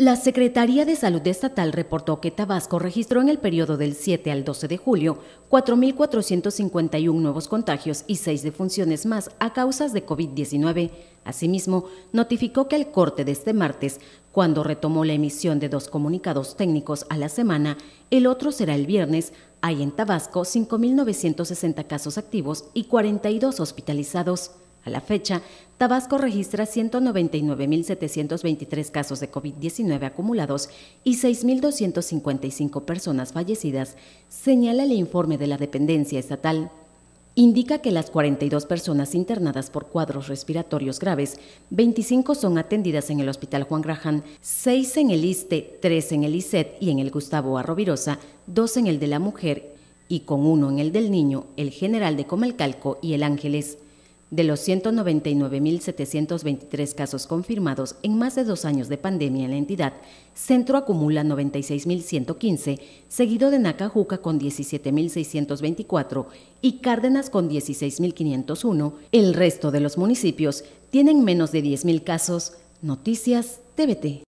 La Secretaría de Salud Estatal reportó que Tabasco registró en el periodo del 7 al 12 de julio 4.451 nuevos contagios y 6 defunciones más a causas de COVID-19. Asimismo, notificó que al corte de este martes, cuando retomó la emisión de dos comunicados técnicos a la semana, el otro será el viernes, hay en Tabasco 5.960 casos activos y 42 hospitalizados. A la fecha, Tabasco registra 199.723 casos de COVID-19 acumulados y 6.255 personas fallecidas, señala el informe de la dependencia estatal. Indica que las 42 personas internadas por cuadros respiratorios graves, 25 son atendidas en el Hospital Juan Graján, 6 en el ISTE, 3 en el ISET y en el Gustavo Arrovirosa, 2 en el de la mujer y con uno en el del niño, el General de Comalcalco y el Ángeles. De los 199.723 casos confirmados en más de dos años de pandemia en la entidad, Centro acumula 96.115, seguido de Nacajuca con 17.624 y Cárdenas con 16.501. El resto de los municipios tienen menos de 10.000 casos. Noticias TVT.